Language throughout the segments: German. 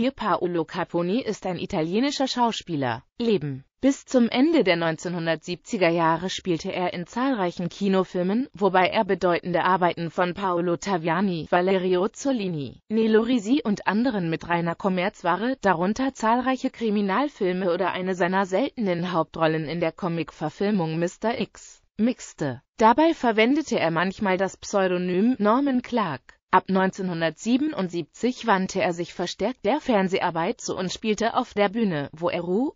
Pier Paolo Caponi ist ein italienischer Schauspieler. Leben Bis zum Ende der 1970er Jahre spielte er in zahlreichen Kinofilmen, wobei er bedeutende Arbeiten von Paolo Taviani, Valerio Zolini, Nelo Risi und anderen mit reiner Kommerzware, darunter zahlreiche Kriminalfilme oder eine seiner seltenen Hauptrollen in der Comic-Verfilmung Mr. X, mixte. Dabei verwendete er manchmal das Pseudonym Norman Clark. Ab 1977 wandte er sich verstärkt der Fernseharbeit zu und spielte auf der Bühne, wo er Ruhr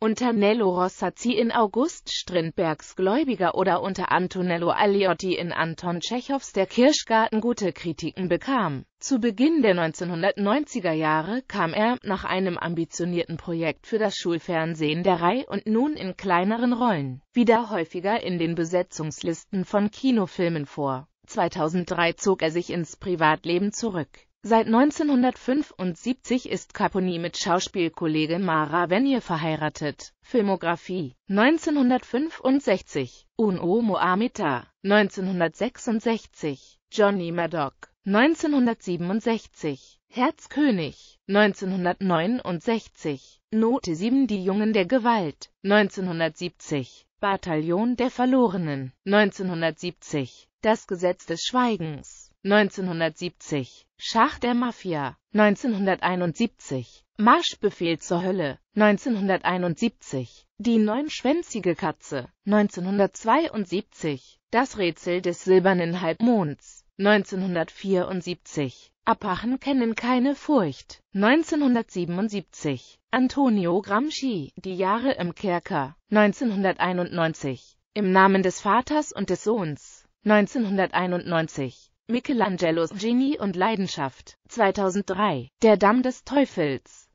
unter Nello Rossazzi in August Strindbergs Gläubiger oder unter Antonello Aliotti in Anton Tschechows Der Kirschgarten gute Kritiken bekam. Zu Beginn der 1990er Jahre kam er, nach einem ambitionierten Projekt für das Schulfernsehen der Reihe und nun in kleineren Rollen, wieder häufiger in den Besetzungslisten von Kinofilmen vor 2003 zog er sich ins Privatleben zurück. Seit 1975 ist Caponi mit Schauspielkollege Mara Venier verheiratet. Filmografie 1965 Uno Moamita 1966 Johnny Madoc 1967 Herzkönig 1969 Note 7 Die Jungen der Gewalt 1970 Bataillon der Verlorenen 1970 das Gesetz des Schweigens 1970, Schach der Mafia 1971, Marschbefehl zur Hölle 1971, Die neunschwänzige Katze 1972, Das Rätsel des silbernen Halbmonds 1974, Apachen kennen keine Furcht 1977, Antonio Gramsci, Die Jahre im Kerker 1991, Im Namen des Vaters und des Sohns 1991 Michelangelos Genie und Leidenschaft 2003 Der Damm des Teufels